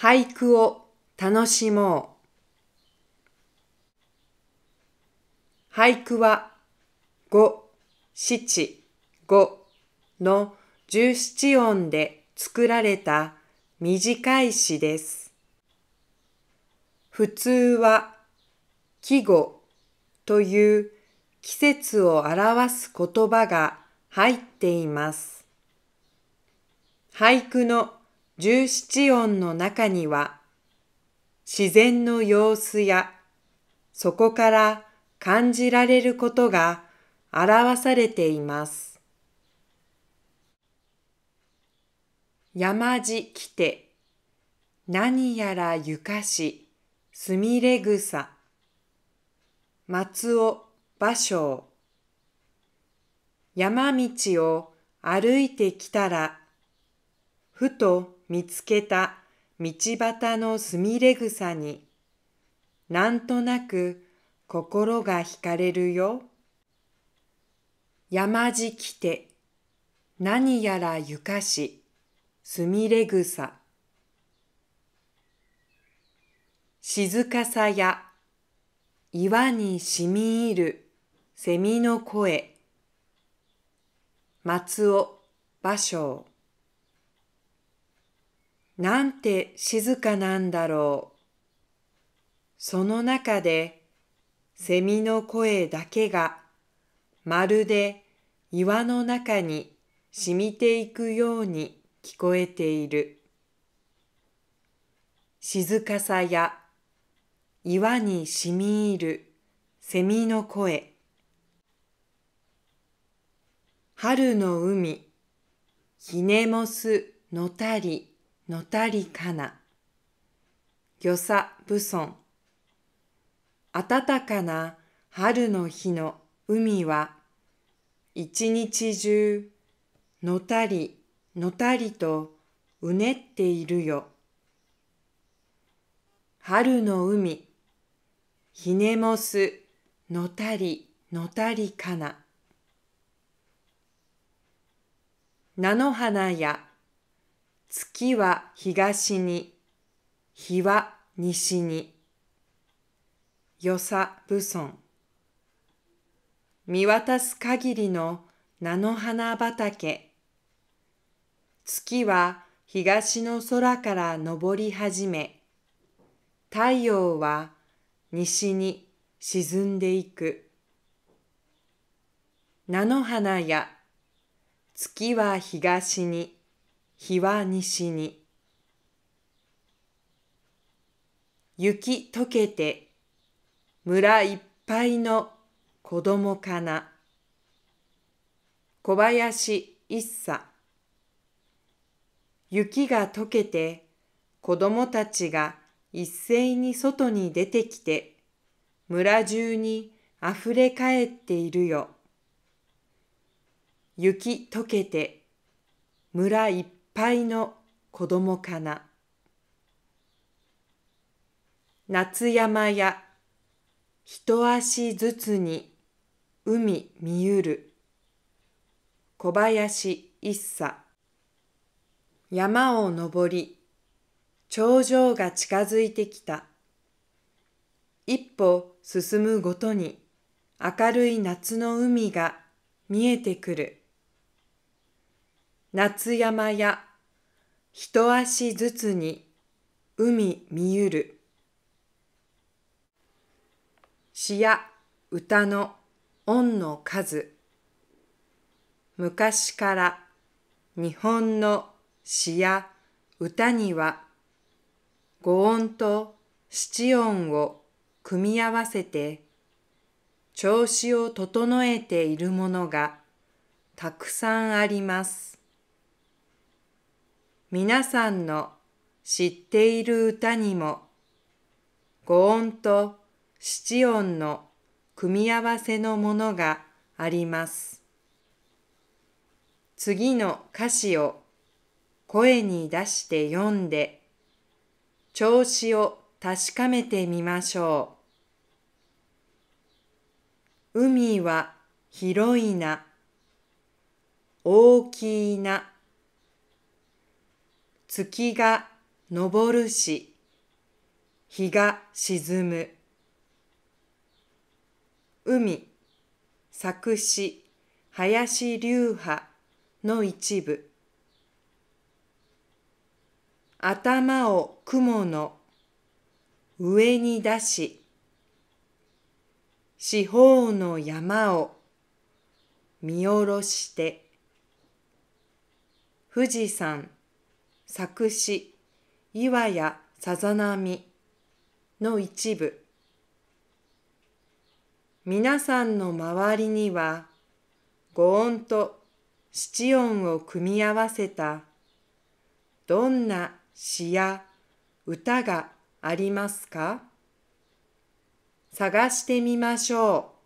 俳句を楽しもう。俳句は五七五の十七音で作られた短い詩です。普通は季語という季節を表す言葉が入っています。俳句の十七音の中には、自然の様子や、そこから感じられることが表されています。山地来て、何やらゆかし、すみれ草。松尾芭蕉。山道を歩いてきたら、ふと見つけた道端のすみれ草に、なんとなく心が惹かれるよ。山路来て、何やらゆかし、すみれ草。静かさや、岩にしみいる、蝉の声。松尾芭蕉なんて静かなんだろう。その中で、セミの声だけが、まるで岩の中に染みていくように聞こえている。静かさや岩に染み入るセミの声。春の海、ひねもすのたり。のたりかな、よさぶそん。暖かな春の日の海は、一日中、のたり、のたりとうねっているよ。春の海、ひねもす、のたり、のたりかな。菜の花や月は東に、日は西に。よさぶそん。見渡す限りの菜の花畑。月は東の空から昇り始め、太陽は西に沈んでいく。菜の花や月は東に。日は西に。雪溶けて、村いっぱいの子供かな。小林一茶。雪が溶けて、子供たちが一斉に外に出てきて、村中にあふれかえっているよ。雪溶けて、村いっぱいぱいの子供かな夏山や一足ずつに海見ゆる小林一茶山を登り頂上が近づいてきた一歩進むごとに明るい夏の海が見えてくる夏山や一足ずつに海見ゆる詩や歌の音の数昔から日本の詩や歌には五音と七音を組み合わせて調子を整えているものがたくさんあります。皆さんの知っている歌にも五音と七音の組み合わせのものがあります。次の歌詞を声に出して読んで調子を確かめてみましょう。海は広いな、大きいな。月が昇るし、日が沈む。海、作詞、林流派の一部。頭を雲の上に出し、四方の山を見下ろして、富士山、作詞、岩やさざ波の一部。皆さんの周りには、五音と七音を組み合わせた、どんな詩や歌がありますか探してみましょう。